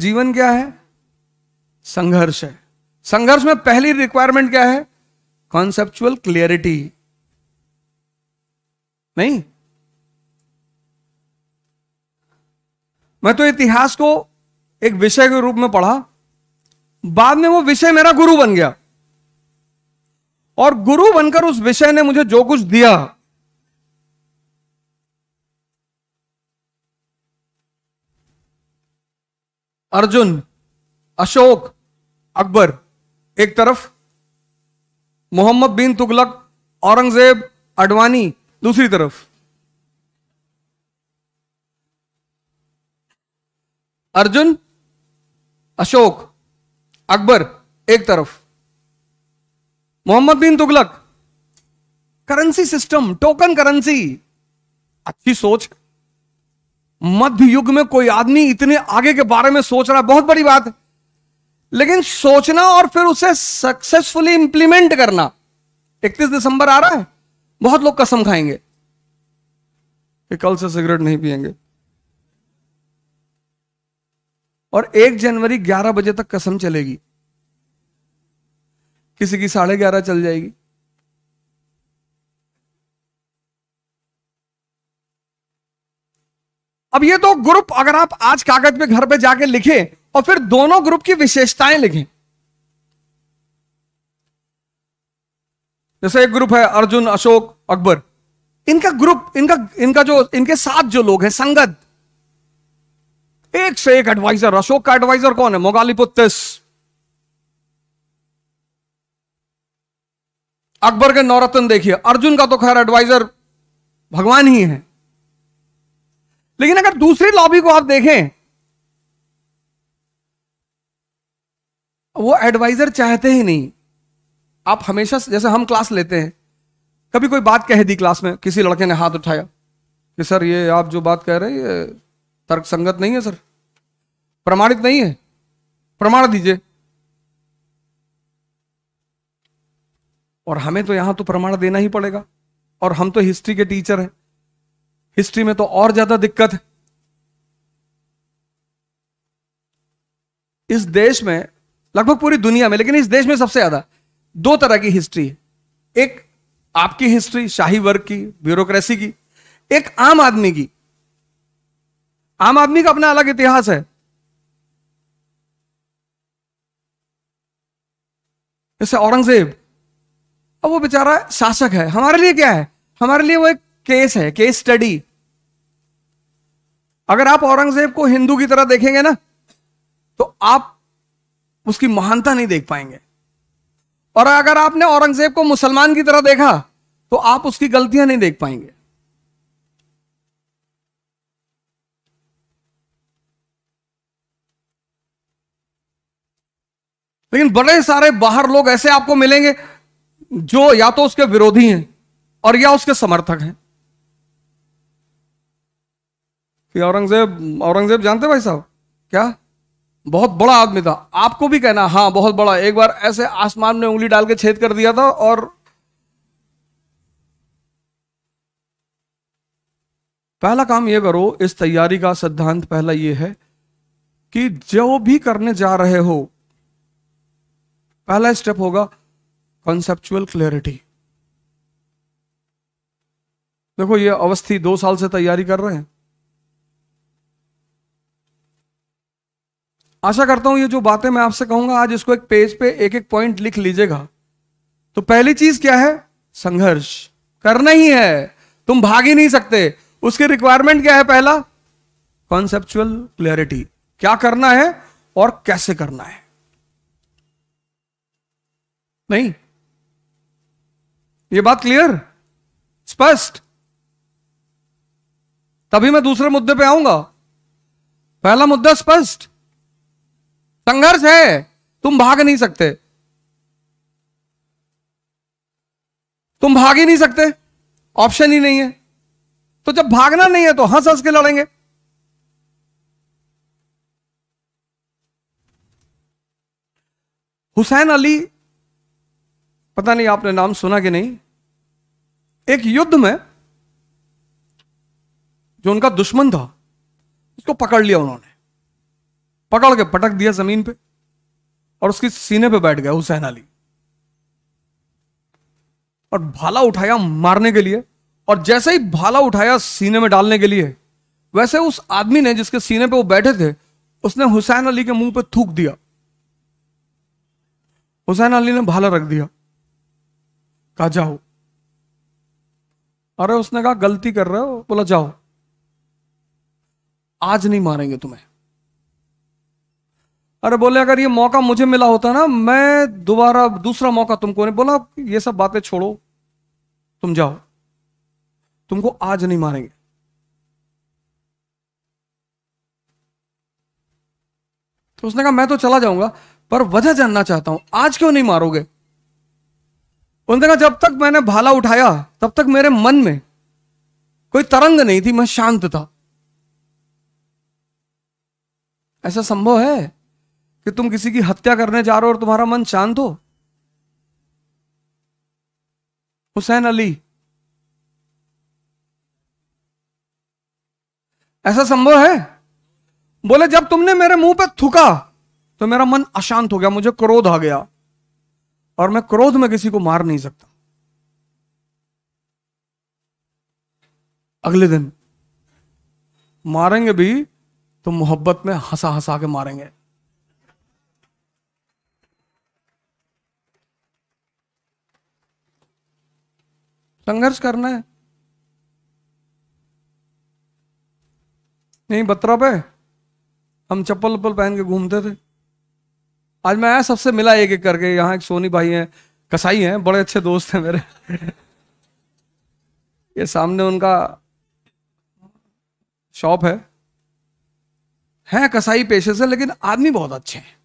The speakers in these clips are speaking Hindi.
जीवन क्या है संघर्ष है संघर्ष में पहली रिक्वायरमेंट क्या है कॉन्सेप्चुअल क्लियरिटी नहीं मैं तो इतिहास को एक विषय के रूप में पढ़ा बाद में वो विषय मेरा गुरु बन गया और गुरु बनकर उस विषय ने मुझे जो कुछ दिया अर्जुन अशोक अकबर एक तरफ मोहम्मद बिन तुगलक औरंगजेब अडवाणी दूसरी तरफ अर्जुन अशोक अकबर एक तरफ Mohammad bin Tughlaq currency system token currency अच्छी सोच है मध्य युग में कोई आदमी इतने आगे के बारे में सोच रहा है बहुत बड़ी बात है लेकिन सोचना और फिर उसे सक्सेसफुली इंप्लीमेंट करना 31 दिसंबर आ रहा है बहुत लोग कसम खाएंगे कि कल से सिगरेट नहीं पिएंगे और 1 जनवरी 11 बजे तक कसम चलेगी किसी की साढ़े ग्यारह चल जाएगी अब ये दो ग्रुप अगर आप आज कागज पे घर पे जाके लिखें और फिर दोनों ग्रुप की विशेषताएं लिखें जैसे एक ग्रुप है अर्जुन अशोक अकबर इनका ग्रुप इनका इनका जो इनके साथ जो लोग हैं संगत एक से एक एडवाइजर अशोक का एडवाइजर कौन है मोगालिपुत्तिस अकबर के नौरत्न देखिए अर्जुन का तो खैर एडवाइजर भगवान ही है लेकिन अगर दूसरी लॉबी को आप देखें वो एडवाइजर चाहते ही नहीं आप हमेशा जैसे हम क्लास लेते हैं कभी कोई बात कह दी क्लास में किसी लड़के ने हाथ उठाया कि सर ये आप जो बात कह रहे हैं ये तर्क संगत नहीं है सर प्रमाणित नहीं है प्रमाण दीजिए और हमें तो यहां तो प्रमाण देना ही पड़ेगा और हम तो हिस्ट्री के टीचर हैं हिस्ट्री में तो और ज्यादा दिक्कत है इस देश में लगभग पूरी दुनिया में लेकिन इस देश में सबसे ज्यादा दो तरह की हिस्ट्री है एक आपकी हिस्ट्री शाही वर्ग की ब्यूरोक्रेसी की एक आम आदमी की आम आदमी का अपना अलग इतिहास है जैसे औरंगजेब अब वो बेचारा शासक है हमारे लिए क्या है हमारे लिए वो एक केस है केस स्टडी अगर आप औरंगजेब को हिंदू की तरह देखेंगे ना तो आप उसकी महानता नहीं देख पाएंगे और अगर आपने औरंगजेब को मुसलमान की तरह देखा तो आप उसकी गलतियां नहीं देख पाएंगे लेकिन बड़े सारे बाहर लोग ऐसे आपको मिलेंगे जो या तो उसके विरोधी हैं और या उसके समर्थक हैं कि औरंगजेब औरंगजेब जानते भाई साहब क्या बहुत बड़ा आदमी था आपको भी कहना हाँ बहुत बड़ा एक बार ऐसे आसमान में उंगली डाल के छेद कर दिया था और पहला काम यह करो इस तैयारी का सिद्धांत पहला यह है कि जो भी करने जा रहे हो पहला स्टेप होगा कॉन्सेप्चुअल क्लियरिटी देखो ये अवस्थी दो साल से तैयारी कर रहे हैं आशा करता हूं ये जो बातें मैं आपसे कहूंगा आज इसको एक पेज पे एक एक पॉइंट लिख लीजिएगा तो पहली चीज क्या है संघर्ष करना ही है तुम भाग ही नहीं सकते उसकी रिक्वायरमेंट क्या है पहला कॉन्सेप्चुअल क्लियरिटी क्या करना है और कैसे करना है नहीं ये बात क्लियर स्पष्ट तभी मैं दूसरे मुद्दे पे आऊंगा पहला मुद्दा स्पष्ट संघर्ष है तुम भाग नहीं सकते तुम भाग ही नहीं सकते ऑप्शन ही नहीं है तो जब भागना नहीं है तो हंस हंस के लड़ेंगे हुसैन अली पता नहीं आपने नाम सुना कि नहीं एक युद्ध में जो उनका दुश्मन था उसको पकड़ लिया उन्होंने पकड़ के पटक दिया जमीन पे और उसके सीने पे बैठ गया हुसैन अली और भाला उठाया मारने के लिए और जैसे ही भाला उठाया सीने में डालने के लिए वैसे उस आदमी ने जिसके सीने पे वो बैठे थे उसने हुसैन अली के मुंह पे थूक दिया हुसैन अली ने भाला रख दिया कहा जाओ अरे उसने कहा गलती कर रहे हो बोला जाओ आज नहीं मारेंगे तुम्हें अरे बोले अगर ये मौका मुझे मिला होता ना मैं दोबारा दूसरा मौका तुमको नहीं बोला ये सब बातें छोड़ो तुम जाओ तुमको आज नहीं मारेंगे तो उसने कहा मैं तो चला जाऊंगा पर वजह जानना चाहता हूं आज क्यों नहीं मारोगे उन्होंने कहा जब तक मैंने भाला उठाया तब तक मेरे मन में कोई तरंग नहीं थी मैं शांत था ऐसा संभव है कि तुम किसी की हत्या करने जा रहे हो और तुम्हारा मन शांत हो हुसैन अली ऐसा संभव है बोले जब तुमने मेरे मुंह पे थूका तो मेरा मन अशांत हो गया मुझे क्रोध आ गया और मैं क्रोध में किसी को मार नहीं सकता अगले दिन मारेंगे भी तो मोहब्बत में हंसा हंसा के मारेंगे संघर्ष करना है नहीं बत्रा पे हम चप्पल उप्पल पहन के घूमते थे आज मैं आया सबसे मिला एक एक करके यहाँ एक सोनी भाई हैं कसाई हैं बड़े अच्छे दोस्त हैं मेरे ये सामने उनका शॉप है हैं कसाई पेशे से लेकिन आदमी बहुत अच्छे हैं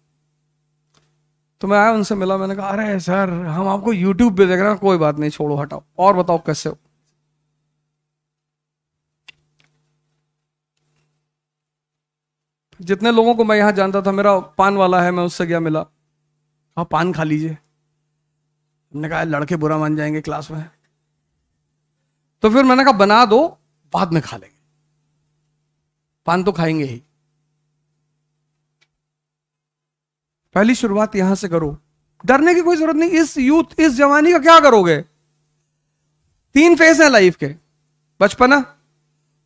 तो मैं आया उनसे मिला मैंने कहा अरे सर हम आपको यूट्यूब पे देख रहे हैं कोई बात नहीं छोड़ो हटाओ और बताओ कैसे हो जितने लोगों को मैं यहां जानता था मेरा पान वाला है मैं उससे गया मिला हाँ पान खा लीजिए मैंने कहा लड़के बुरा मान जाएंगे क्लास में तो फिर मैंने कहा बना दो बाद में खा लेंगे पान तो खाएंगे ही पहली शुरुआत यहां से करो डरने की कोई जरूरत नहीं इस यूथ इस जवानी का क्या करोगे तीन फेज है लाइफ के बचपना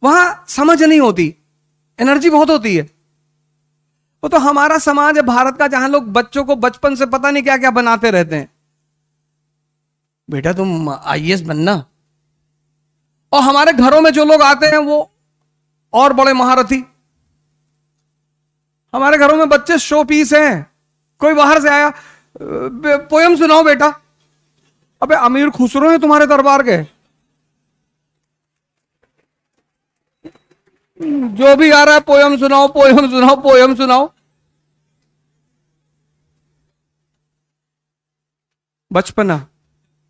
वहां समझ नहीं होती एनर्जी बहुत होती है वो तो हमारा समाज है भारत का जहां लोग बच्चों को बचपन से पता नहीं क्या क्या बनाते रहते हैं बेटा तुम आई बनना और हमारे घरों में जो लोग आते हैं वो और बड़े महारथी हमारे घरों में बच्चे शो पीस हैं कोई बाहर से आया पोयम सुनाओ बेटा अबे अमीर खुसरो है तुम्हारे दरबार के जो भी आ रहा है पोयम सुनाओ पोयम सुनाओ पोयम सुनाओ बचपना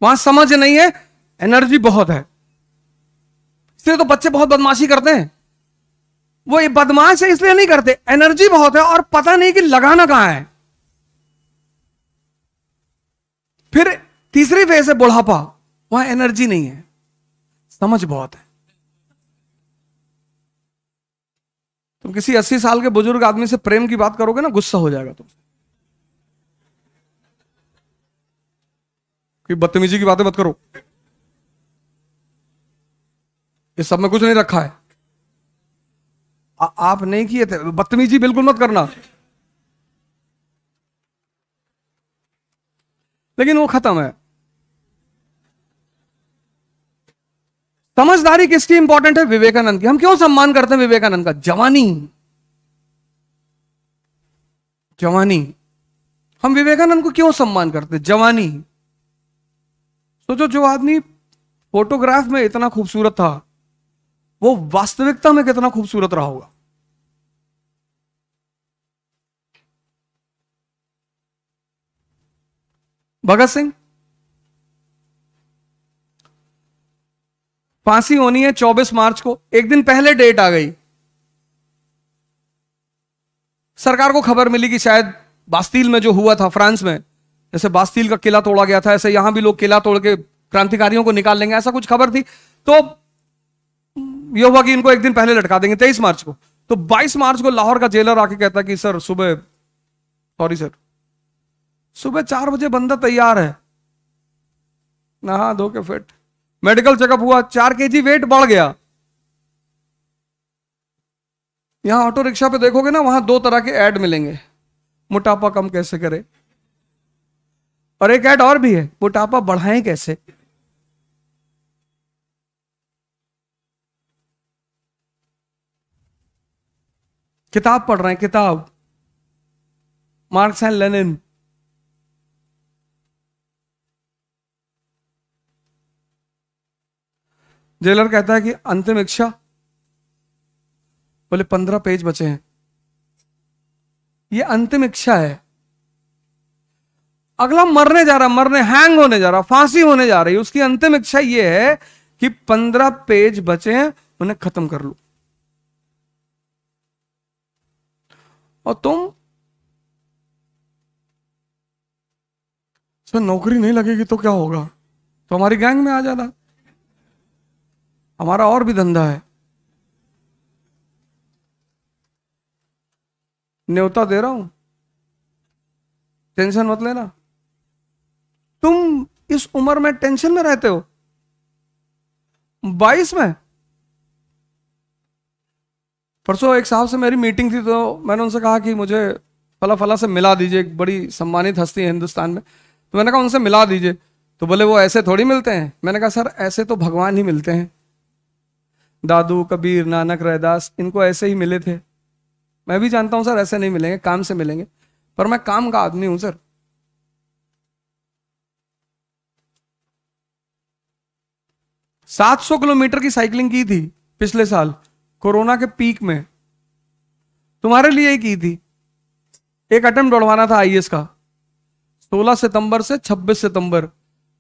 वहां समझ नहीं है एनर्जी बहुत है इसलिए तो बच्चे बहुत बदमाशी करते हैं वो ये बदमाश है इसलिए नहीं करते एनर्जी बहुत है और पता नहीं कि लगाना कहां है फिर तीसरी फेज है बुढ़ापा वहां एनर्जी नहीं है समझ बहुत है तुम किसी अस्सी साल के बुजुर्ग आदमी से प्रेम की बात करोगे ना गुस्सा हो जाएगा तुमसे कि बदतमीजी की बातें मत करो इस सब में कुछ नहीं रखा है आ, आप नहीं किए थे बदतमीजी बिल्कुल मत करना लेकिन वो खत्म है समझदारी किसकी इंपॉर्टेंट है विवेकानंद की हम क्यों सम्मान करते हैं विवेकानंद का जवानी जवानी हम विवेकानंद को क्यों सम्मान करते हैं जवानी सोचो जो आदमी फोटोग्राफ में इतना खूबसूरत था वो वास्तविकता में कितना खूबसूरत रहा होगा भगत सिंह फांसी होनी है 24 मार्च को एक दिन पहले डेट आ गई सरकार को खबर मिली कि शायद बास्तील में जो हुआ था फ्रांस में जैसे बास्तील का किला तोड़ा गया था ऐसे यहां भी लोग किला तोड़ के क्रांतिकारियों को निकाल लेंगे ऐसा कुछ खबर थी तो यह हुआ कि इनको एक दिन पहले लटका देंगे तेईस मार्च को तो बाईस मार्च को लाहौर का जेलर आके कहता कि सर सुबह सॉरी सर सुबह चार बजे बंदा तैयार है नहा धो के फिट मेडिकल चेकअप हुआ चार के जी वेट बढ़ गया यहां ऑटो रिक्शा पे देखोगे ना वहां दो तरह के ऐड मिलेंगे मोटापा कम कैसे करे और एक ऐड और भी है मोटापा बढ़ाए कैसे किताब पढ़ रहे हैं किताब मार्क्स एंड लेनिन जेलर कहता है कि अंतिम इच्छा बोले पंद्रह पेज बचे हैं ये अंतिम इच्छा है अगला मरने जा रहा मरने हैंग होने जा रहा फांसी होने जा रही उसकी अंतिम इच्छा ये है कि पंद्रह पेज बचे हैं उन्हें खत्म कर लो और तुम सर नौकरी नहीं लगेगी तो क्या होगा तो हमारी गैंग में आ जाना हमारा और भी धंधा है न्योता दे रहा हूं टेंशन मत लेना तुम इस उम्र में टेंशन में रहते हो बाईस में परसों एक साहब से मेरी मीटिंग थी तो मैंने उनसे कहा कि मुझे फला फला से मिला दीजिए एक बड़ी सम्मानित हस्ती है हिंदुस्तान में तो मैंने कहा उनसे मिला दीजिए तो बोले वो ऐसे थोड़ी मिलते हैं मैंने कहा सर ऐसे तो भगवान ही मिलते हैं दादू कबीर नानक रैदास इनको ऐसे ही मिले थे मैं भी जानता हूं सर ऐसे नहीं मिलेंगे काम से मिलेंगे पर मैं काम का आदमी हूं सर सात सौ किलोमीटर की साइकिलिंग की थी पिछले साल कोरोना के पीक में तुम्हारे लिए ही की थी एक अटेम्प्ट दौड़वाना था आईएएस का 16 सितंबर से 26 सितंबर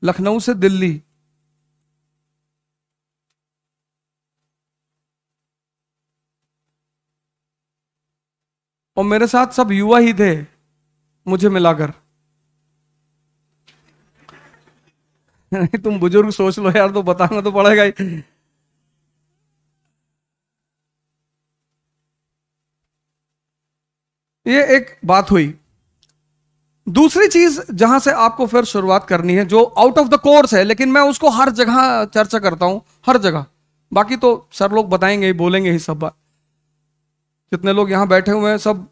लखनऊ से दिल्ली और मेरे साथ सब युवा ही थे मुझे मिलाकर तुम बुजुर्ग सोच लो यार तो बताना तो पड़ेगा ही ये एक बात हुई दूसरी चीज जहां से आपको फिर शुरुआत करनी है जो आउट ऑफ द कोर्स है लेकिन मैं उसको हर जगह चर्चा करता हूं हर जगह बाकी तो सर लोग बताएंगे ही बोलेंगे ही सब बात कितने लोग यहाँ बैठे हुए हैं सब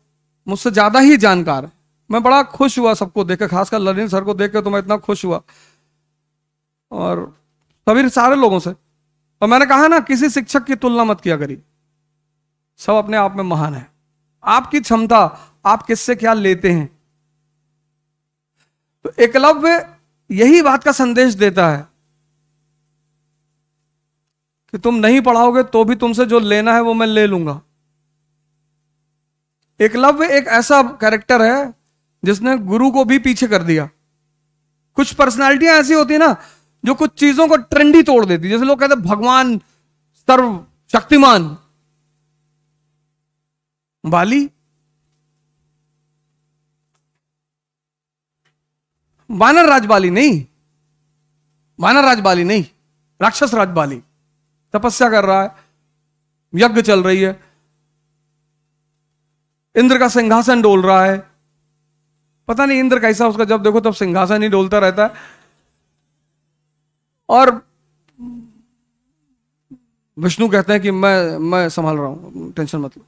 मुझसे ज़्यादा ही जानकार है मैं बड़ा खुश हुआ सबको देखकर खासकर ललिन सर को देख के तो मैं इतना खुश हुआ और सभी सारे लोगों से और मैंने कहा ना किसी शिक्षक की तुलना मत किया करी सब अपने आप में महान है आपकी क्षमता आप किससे क्या लेते हैं तो एकलव्य यही बात का संदेश देता है कि तुम नहीं पढ़ाओगे तो भी तुमसे जो लेना है वो मैं ले लूंगा एकलव्य एक ऐसा कैरेक्टर है जिसने गुरु को भी पीछे कर दिया कुछ पर्सनैलिटियां ऐसी होती ना जो कुछ चीजों को ट्रेंडी तोड़ देती जैसे लोग कहते भगवान सर्व शक्तिमान बाली वानर राजबाली नहीं वानर राजबाली नहीं राक्षस राजबाली तपस्या कर रहा है यज्ञ चल रही है इंद्र का सिंहासन डोल रहा है पता नहीं इंद्र कैसा उसका जब देखो तब सिंहासन ही डोलता रहता है और विष्णु कहते हैं कि मैं मैं संभाल रहा हूं टेंशन मत लो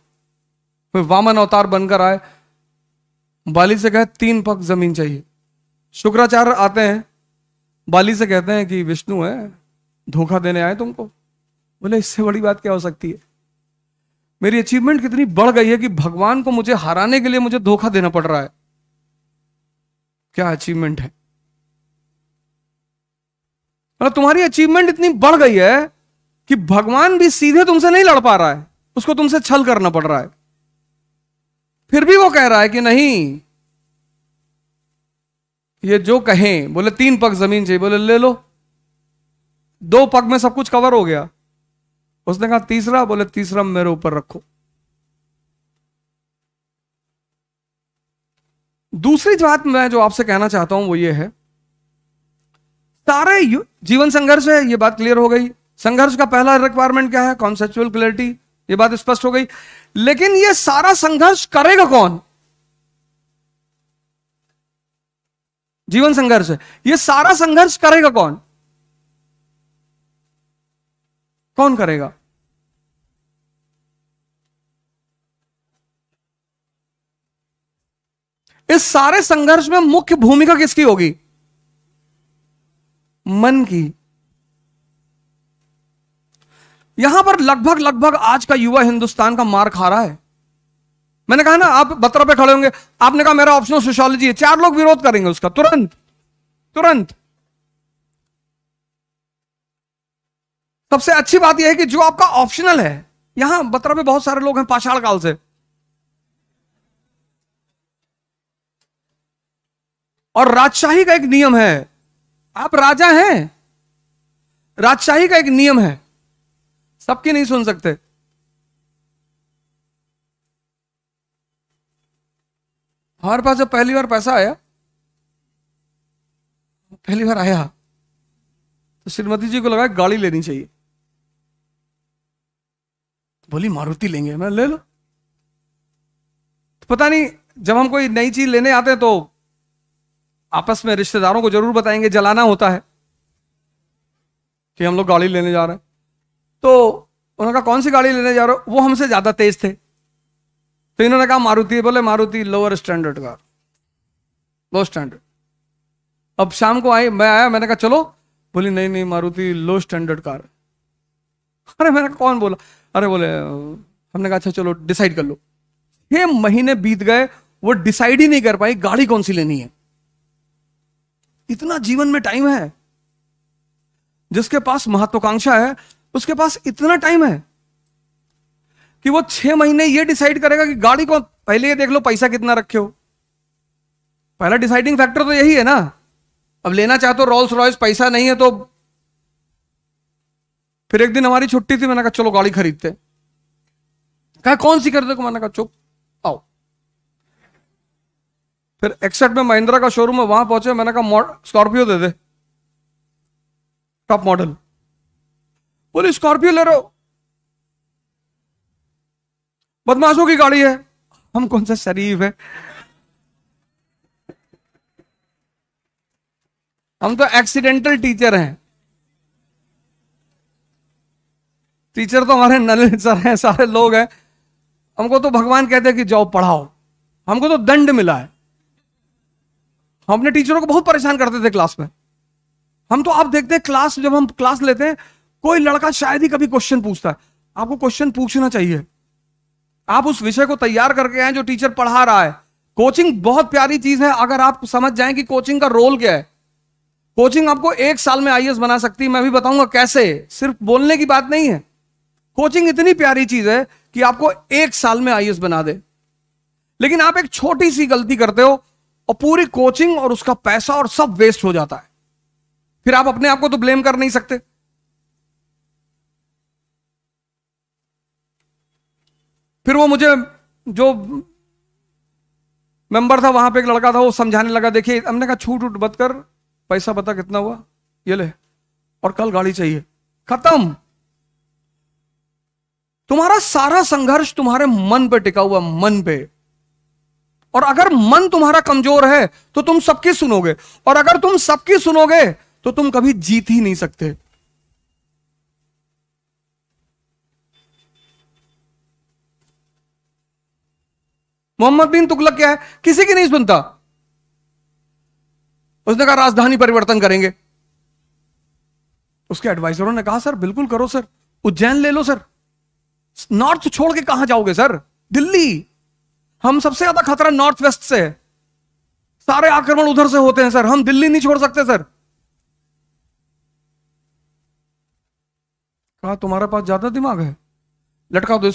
फिर वामन अवतार बनकर आए बाली से कहे तीन पग जमीन चाहिए शुक्राचार्य आते हैं बाली से कहते हैं कि विष्णु है धोखा देने आए तुमको बोले इससे बड़ी बात क्या हो सकती है मेरी अचीवमेंट कितनी बढ़ गई है कि भगवान को मुझे हराने के लिए मुझे धोखा देना पड़ रहा है क्या अचीवमेंट है मतलब तुम्हारी अचीवमेंट इतनी बढ़ गई है कि भगवान भी सीधे तुमसे नहीं लड़ पा रहा है उसको तुमसे छल करना पड़ रहा है फिर भी वो कह रहा है कि नहीं ये जो कहें बोले तीन पग जमीन चाहिए बोले ले लो दो पग में सब कुछ कवर हो गया उसने कहा तीसरा बोले तीसरा मेरे ऊपर रखो दूसरी बात मैं जो आपसे कहना चाहता हूं वो ये है सारे जीवन संघर्ष है ये बात क्लियर हो गई संघर्ष का पहला रिक्वायरमेंट क्या है कॉन्सेप्चुअल क्लियरिटी ये बात स्पष्ट हो गई लेकिन ये सारा संघर्ष करेगा कौन जीवन संघर्ष है ये सारा संघर्ष करेगा कौन कौन करेगा इस सारे संघर्ष में मुख्य भूमिका किसकी होगी मन की यहां पर लगभग लगभग आज का युवा हिंदुस्तान का मार खा रहा है मैंने कहा ना आप बत्रा पे खड़े होंगे आपने कहा मेरा ऑप्शनल सोशोलॉजी है चार लोग विरोध करेंगे उसका तुरंत तुरंत सबसे अच्छी बात यह है कि जो आपका ऑप्शनल है यहां बत्रा में बहुत सारे लोग हैं पाषाण काल से और राजशाही का एक नियम है आप राजा हैं राजशाही का एक नियम है सबकी नहीं सुन सकते हमारे पास जब पहली बार पैसा आया पहली बार आया तो श्रीमती जी को लगा गाड़ी लेनी चाहिए बोली मारुति लेंगे मैं ले लो तो पता नहीं जब हम कोई नई चीज लेने आते हैं तो आपस में रिश्तेदारों को जरूर बताएंगे जलाना होता है कि हम लोग गाड़ी लेने जा रहे हैं तो उन्होंने कहा कौन सी गाड़ी लेने जा रहे हो वो हमसे ज्यादा तेज थे तो इन्होंने कहा मारुति बोले Maruti lower standard car low standard अब शाम को आई मैं आया मैंने कहा चलो बोली नहीं नहीं मारुति लो स्टैंडर्ड कार अरे मैंने कौन बोला अरे बोले हमने कहा अच्छा चलो डिसाइड कर लो छह महीने बीत गए वो डिसाइड ही नहीं कर पाई गाड़ी कौन सी लेनी है इतना जीवन में टाइम है जिसके पास महत्वाकांक्षा है उसके पास इतना टाइम है कि वो छह महीने ये डिसाइड करेगा कि गाड़ी कौन पहले ये देख लो पैसा कितना रखे हो पहला डिसाइडिंग फैक्टर तो यही है ना अब लेना चाहते हो रॉल्स रॉयस पैसा नहीं है तो फिर एक दिन हमारी छुट्टी थी मैंने कहा चलो गाड़ी खरीदते कहा कौन सी खरीदे मैंने कहा चुप आओ फिर एक्सठ में महिंद्रा का शोरूम है वहां पहुंचे मैंने कहा स्कॉर्पियो दे दे टॉप मॉडल बोले स्कॉर्पियो ले रहे हो बदमाशों की गाड़ी है हम कौन सा शरीफ है हम तो एक्सीडेंटल टीचर हैं टीचर तो हमारे नल सर हैं सारे लोग हैं हमको तो भगवान कहते हैं कि जाओ पढ़ाओ हमको तो दंड मिला है हम अपने टीचरों को बहुत परेशान करते थे क्लास में हम तो आप देखते हैं क्लास जब हम क्लास लेते हैं कोई लड़का शायद ही कभी क्वेश्चन पूछता है आपको क्वेश्चन पूछना चाहिए आप उस विषय को तैयार करके आए जो टीचर पढ़ा रहा है कोचिंग बहुत प्यारी चीज है अगर आप समझ जाए कि कोचिंग का रोल क्या है कोचिंग आपको एक साल में आई बना सकती है मैं भी बताऊंगा कैसे सिर्फ बोलने की बात नहीं है कोचिंग इतनी प्यारी चीज है कि आपको एक साल में आई बना दे लेकिन आप एक छोटी सी गलती करते हो और पूरी कोचिंग और उसका पैसा और सब वेस्ट हो जाता है फिर आप अपने आप को तो ब्लेम कर नहीं सकते फिर वो मुझे जो मेंबर था वहां पे एक लड़का था वो समझाने लगा देखिए हमने कहा छूट उठ बत कर पैसा बता कितना हुआ ये ले और कल गाड़ी चाहिए खत्म तुम्हारा सारा संघर्ष तुम्हारे मन पे टिका हुआ मन पे और अगर मन तुम्हारा कमजोर है तो तुम सबकी सुनोगे और अगर तुम सबकी सुनोगे तो तुम कभी जीत ही नहीं सकते मोहम्मद बिन तुगलक क्या है किसी की नहीं सुनता उसने कहा राजधानी परिवर्तन करेंगे उसके एडवाइजरों ने कहा सर बिल्कुल करो सर उज्जैन ले लो सर नॉर्थ छोड़ के कहां जाओगे सर दिल्ली हम सबसे ज्यादा खतरा नॉर्थ वेस्ट से है सारे आक्रमण उधर से होते हैं सर हम दिल्ली नहीं छोड़ सकते सर कहा तुम्हारे पास ज्यादा दिमाग है लटका दो